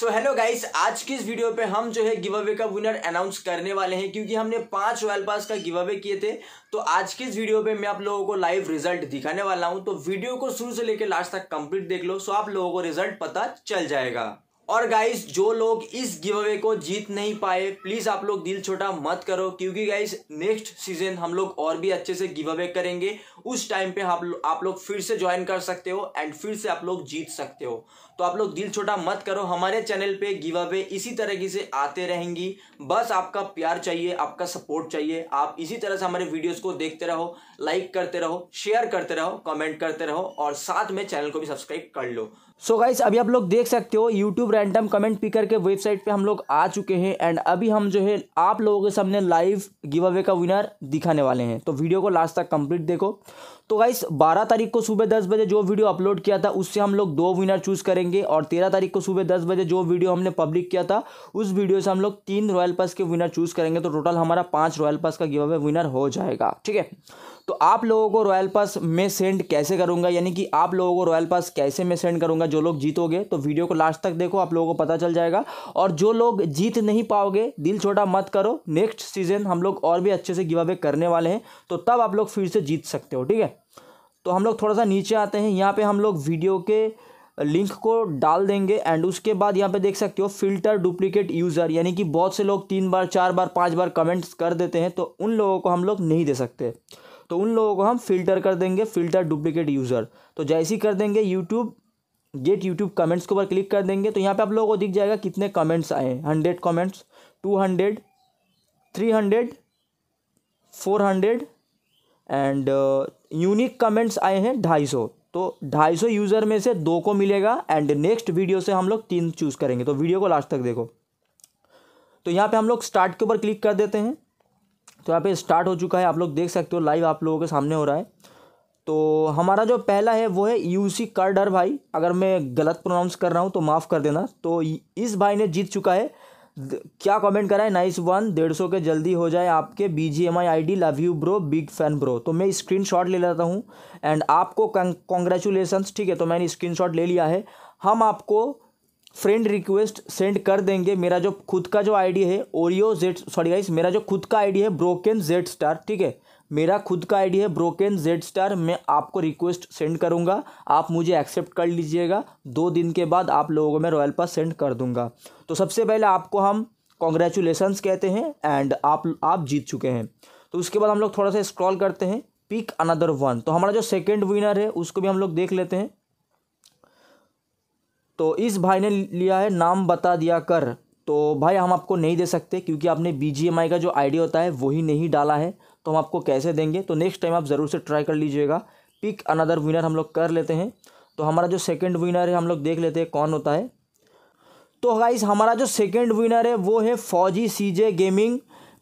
so hello guys आज की इस वीडियो पे हम जो है गिव अवे का विनर अनाउंस करने वाले हैं क्योंकि हमने पांच रॉयल पास का गिव अवे किए थे तो आज की इस वीडियो पे मैं आप लोगों को लाइव रिजल्ट दिखाने वाला हूं तो वीडियो को शुरू से लेकर लास्ट तक कंप्लीट देख लो सो आप लोगों को रिजल्ट पता चल जाएगा और गाइस जो लोग इस गिव अवे को जीत नहीं पाए प्लीज आप लोग दिल छोटा मत करो क्योंकि गाइस नेक्स्ट सीजन हम लोग और भी अच्छे से गिव अवे करेंगे उस टाइम पे आप आप लोग फिर से ज्वाइन कर सकते हो एंड फिर से आप लोग जीत सकते हो तो आप लोग दिल छोटा मत करो हमारे चैनल पे गिव अवे इसी तरीके से आते रहेंगी बस आपका प्यार चाहिए आपका सपोर्ट चाहिए आप इसी तरह से हमारे वीडियोस को देखते रहो लाइक करते रहो शेयर करते रहो कमेंट करते रहो और साथ में चैनल को भी सब्सक्राइब कर लो सो so गाइस अभी आप लोग देख सकते हो यूट्यूब रैंडम कमेंट पिकर के वेबसाइट पे हम लोग आ चुके हैं एंड अभी हम जो है आप लोगों के सामने लाइव गिव अवे का विनर दिखाने वाले हैं तो वीडियो को लास्ट तक कंप्लीट देखो तो गाइस 12 तारीख को सुबह 10 बजे जो वीडियो अपलोड किया था उससे हम लोग दो विनर चूज़ करेंगे और तेरह तारीख को सुबह दस बजे जो वीडियो हमने पब्लिक किया था उस वीडियो से हम लोग तीन रॉयल पास के विनर चूज़ करेंगे तो टोटल हमारा पाँच रॉयल पास का गिव अवे विनर हो जाएगा ठीक है तो आप लोगों को रॉयल पास में सेंड कैसे करूँगा यानी कि आप लोगों को रॉयल पास कैसे मैं सेंड करूँगा जो लोग जीतोगे तो वीडियो को लास्ट तक देखो आप लोगों को पता चल जाएगा और जो लोग जीत नहीं पाओगे दिल छोटा मत करो नेक्स्ट सीजन हम लोग और भी अच्छे से गिव अवे करने वाले हैं तो तब आप लोग फिर से जीत सकते हो ठीक है तो हम लोग थोड़ा सा नीचे आते हैं यहाँ पर हम लोग वीडियो के लिंक को डाल देंगे एंड उसके बाद यहाँ पे देख सकते हो फिल्टर डुप्लीकेट यूज़र यानी कि बहुत से लोग तीन बार चार बार पांच बार कमेंट्स कर देते हैं तो उन लोगों को हम लोग नहीं दे सकते तो उन लोगों को हम फिल्टर कर देंगे फिल्टर डुप्लीकेट यूज़र तो जैसे ही कर देंगे यूट्यूब गेट यूट्यूब कमेंट्स के ऊपर क्लिक कर देंगे तो यहाँ पे आप लोगों को दिख जाएगा कितने कमेंट्स आए hundred comments two hundred three hundred four hundred and unique comments आए हैं ढाई सौ तो ढाई सौ यूज़र में से दो को मिलेगा एंड नेक्स्ट वीडियो से हम लोग तीन चूज़ करेंगे तो वीडियो को लास्ट तक देखो तो यहाँ पे हम लोग स्टार्ट के ऊपर क्लिक कर देते हैं तो यहाँ पे स्टार्ट हो चुका है आप लोग देख सकते हो लाइव आप लोगों के सामने हो रहा है तो हमारा जो पहला है वो है यूसी कार्डर भाई अगर मैं गलत प्रोनाउंस कर रहा हूँ तो माफ़ कर देना तो इस भाई ने जीत चुका है क्या कमेंट करा है नाइस वन डेढ़ सौ के जल्दी हो जाए आपके B G M I I D love you bro big fan bro तो मैं स्क्रीन शॉट ले लेता हूँ एंड आपको कॉन्ग्रेचुलेसन्स ठीक है तो मैंने स्क्रीन शॉट ले लिया है हम आपको फ्रेंड रिक्वेस्ट सेंड कर देंगे मेरा जो खुद का जो आईडी है ओरियो जेड सॉरी गाइस मेरा जो खुद का आईडी है ब्रोकन जेड स्टार ठीक है मेरा खुद का आईडी है ब्रोकन जेड स्टार मैं आपको रिक्वेस्ट सेंड करूंगा आप मुझे एक्सेप्ट कर लीजिएगा दो दिन के बाद आप लोगों को मैं रॉयल पास सेंड कर दूंगा तो सबसे पहले आपको हम कॉन्ग्रेचुलेसन्स कहते हैं एंड आप आप जीत चुके हैं तो उसके बाद हम लोग थोड़ा सा स्क्रॉल करते हैं पिक अनदर वन तो हमारा जो सेकेंड विनर है उसको भी हम लोग देख लेते हैं तो इस भाई ने लिया है नाम बता दिया कर तो भाई हम आपको नहीं दे सकते क्योंकि आपने बी का जो आई होता है वही नहीं डाला है तो हम आपको कैसे देंगे तो नेक्स्ट टाइम आप ज़रूर से ट्राई कर लीजिएगा पिक अनदर विनर हम लोग कर लेते हैं तो हमारा जो सेकंड विनर है हम लोग देख लेते हैं कौन होता है तो गाइस हमारा जो सेकंड विनर है वो है Fauji J gaming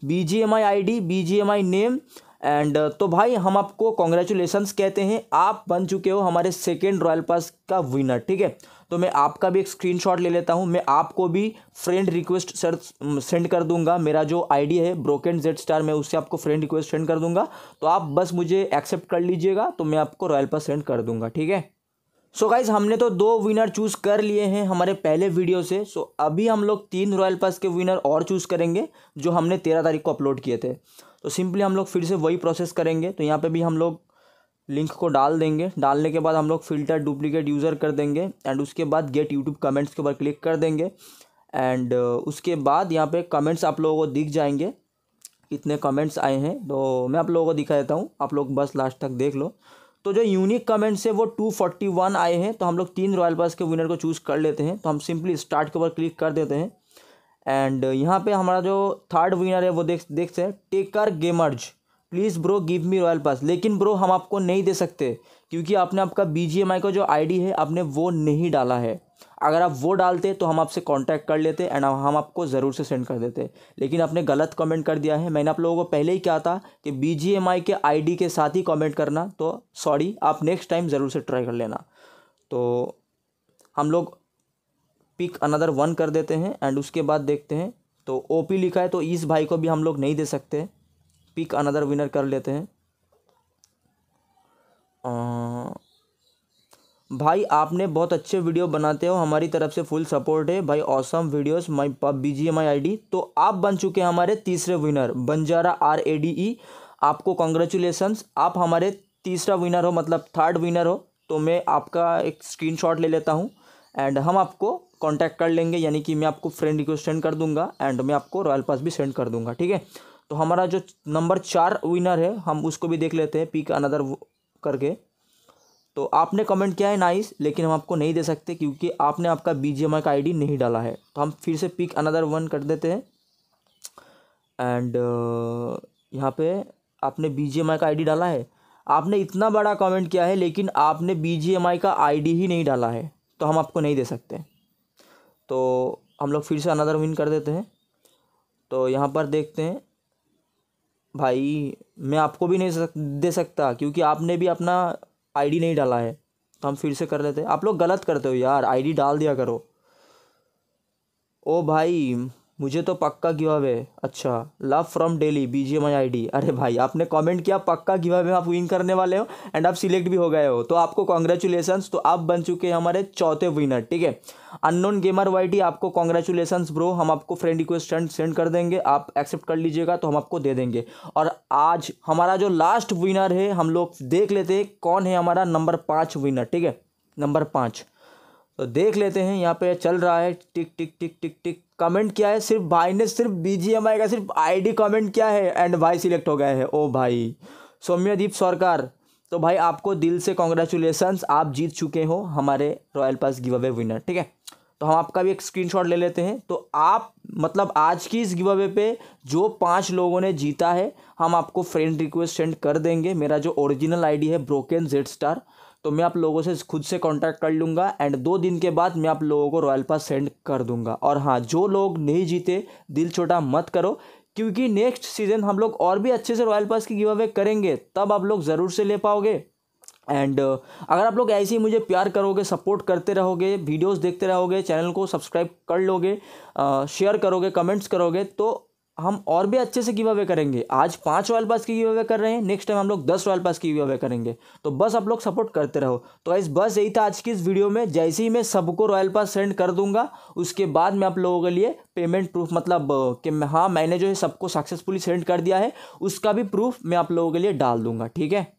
B G M I I D B G M I name and तो भाई हम आपको कॉन्ग्रेचुलेसन्स कहते हैं आप बन चुके हो हमारे सेकेंड रॉयल पास का विनर ठीक है तो मैं आपका भी एक स्क्रीनशॉट ले लेता हूँ मैं आपको भी फ्रेंड रिक्वेस्ट सर सेंड कर दूंगा मेरा जो आईडी है ब्रोकन जेड स्टार मैं उससे आपको फ्रेंड रिक्वेस्ट सेंड कर दूंगा तो आप बस मुझे एक्सेप्ट कर लीजिएगा तो मैं आपको रॉयल पास सेंड कर दूंगा ठीक है सो so गाइज हमने तो दो विनर चूज़ कर लिए हैं हमारे पहले वीडियो से सो so अभी हम लोग तीन रॉयल पास के विनर और चूज़ करेंगे जो हमने तेरह तारीख को अपलोड किए थे तो सिंपली हम लोग फिर से वही प्रोसेस करेंगे तो यहाँ पे भी हम लोग लिंक को डाल देंगे डालने के बाद हम लोग फ़िल्टर डुप्लीकेट यूज़र कर देंगे एंड उसके बाद गेट यूट्यूब कमेंट्स के ऊपर क्लिक कर देंगे एंड उसके बाद यहाँ पे कमेंट्स आप लोगों को दिख जाएंगे कितने कमेंट्स आए हैं तो मैं आप लोगों को दिखा देता हूँ आप लोग बस लास्ट तक देख लो तो जो यूनिक कमेंट्स है वो टू फोर्टी वन आए हैं तो हम लोग तीन रॉयल पास के विनर को चूज़ कर लेते हैं तो हम सिंपली स्टार्ट के ऊपर क्लिक कर देते हैं एंड यहाँ पर हमारा जो थर्ड विनर है वो देख देख हैं taker gamers please bro give me royal pass लेकिन ब्रो हम आपको नहीं दे सकते क्योंकि आपने आपका बी जी एम आई का जो आई डी है आपने वो नहीं डाला है अगर आप वो डालते तो हम आपसे कांटेक्ट कर लेते एंड हम आपको ज़रूर से सेंड कर देते लेकिन आपने गलत कमेंट कर दिया है मैंने आप लोगों को पहले ही कहा था कि बी जी एम आई के आई डी के साथ ही कॉमेंट करना तो सॉरी आप नेक्स्ट टाइम ज़रूर से ट्राई कर लेना तो हम लोग पिक अनदर वन कर देते हैं एंड उसके बाद देखते हैं तो ओ पी लिखा है तो इस भाई को भी हम लोग नहीं दे सकते पिक अनदर विनर कर लेते हैं भाई आपने बहुत अच्छे वीडियो बनाते हो हमारी तरफ से फुल सपोर्ट है भाई awesome videos my pub B G my I तो आप बन चुके हैं हमारे तीसरे winner Banjara R A D E आपको कॉन्ग्रेचुलेसन्स आप हमारे तीसरा विनर हो मतलब थर्ड विनर हो तो मैं आपका एक स्क्रीनशॉट ले लेता हूँ एंड हम आपको कांटेक्ट कर लेंगे यानी कि मैं आपको फ्रेंड रिक्वेस्ट सेंड कर दूंगा एंड मैं आपको रॉयल पास भी सेंड कर दूंगा ठीक है तो हमारा जो नंबर चार विनर है हम उसको भी देख लेते हैं पिक अनदर करके तो आपने कमेंट किया है नाइस लेकिन हम आपको नहीं दे सकते क्योंकि आपने आपका बी जी एम आई का आई नहीं डाला है तो हम फिर से पिक अनदर वन कर देते हैं एंड यहाँ पे आपने बी जी एम आई का आई डाला है आपने इतना बड़ा कमेंट किया है लेकिन आपने बी जी एम आई का आई ही नहीं डाला है तो हम आपको नहीं दे सकते तो हम लोग फिर से अनदर विन कर देते हैं तो यहाँ पर देखते हैं भाई मैं आपको भी नहीं सक, दे सकता क्योंकि आपने भी अपना आईडी नहीं डाला है तो हम फिर से कर लेते आप लोग गलत करते हो यार आईडी डाल दिया करो ओ भाई मुझे तो पक्का गिव अवे अच्छा love from daily B G M I I D अरे भाई आपने कमेंट किया पक्का गिव अवे आप विन करने वाले हो एंड आप सिलेक्ट भी हो गए हो तो आपको कॉन्ग्रेचुलेसन्स तो आप बन चुके हैं हमारे चौथे विनर ठीक है अननोन गेमर वाई डी आपको कॉन्ग्रेचुलेसन ब्रो हम आपको फ्रेंड रिक्वेस्ट सेंड कर देंगे आप एक्सेप्ट कर लीजिएगा तो हम आपको दे देंगे और आज हमारा जो लास्ट विनर है हम लोग देख लेते हैं कौन है हमारा नंबर पाँच विनर ठीक है नंबर पाँच तो देख लेते हैं यहाँ पे चल रहा है टिक टिक टिक टिक टिक कमेंट किया है सिर्फ भाई ने सिर्फ बीजीएमआई का सिर्फ आईडी कमेंट किया है एंड भाई सिलेक्ट हो गए हैं ओ भाई सौम्यदीप सरकार तो भाई आपको दिल से कॉन्ग्रेचुलेसन्स आप जीत चुके हो हमारे royal pass give away winner ठीक है तो हम आपका भी एक स्क्रीनशॉट ले लेते हैं तो आप मतलब आज की इस गिव अवे पे जो पांच लोगों ने जीता है हम आपको फ्रेंड रिक्वेस्ट सेंड कर देंगे मेरा जो ओरिजिनल आईडी है ब्रोकन जेड स्टार तो मैं आप लोगों से खुद से कांटेक्ट कर लूँगा एंड दो दिन के बाद मैं आप लोगों को रॉयल पास सेंड कर दूँगा और हाँ जो लोग नहीं जीते दिल छोटा मत करो क्योंकि नेक्स्ट सीज़न हम लोग और भी अच्छे से रॉयल पास की गिव अवे करेंगे तब आप लोग ज़रूर से ले पाओगे एंड uh, अगर आप लोग ऐसे ही मुझे प्यार करोगे सपोर्ट करते रहोगे वीडियोस देखते रहोगे चैनल को सब्सक्राइब कर लोगे शेयर करोगे कमेंट्स करोगे तो हम और भी अच्छे से गिव अवे करेंगे आज पाँच रॉयल पास की गिव अवे कर रहे हैं नेक्स्ट टाइम हम लोग दस रॉयल पास की गिव अवे करेंगे तो बस आप लोग सपोर्ट करते रहो तो ऐसे बस यही था आज की इस वीडियो में जैसे ही मैं सबको रॉयल पास सेंड कर दूंगा उसके बाद मैं आप लोगों के लिए पेमेंट प्रूफ मतलब कि हाँ मैंने जो है सबको सक्सेसफुली सेंड कर दिया है उसका भी प्रूफ मैं आप लोगों के लिए डाल दूंगा ठीक है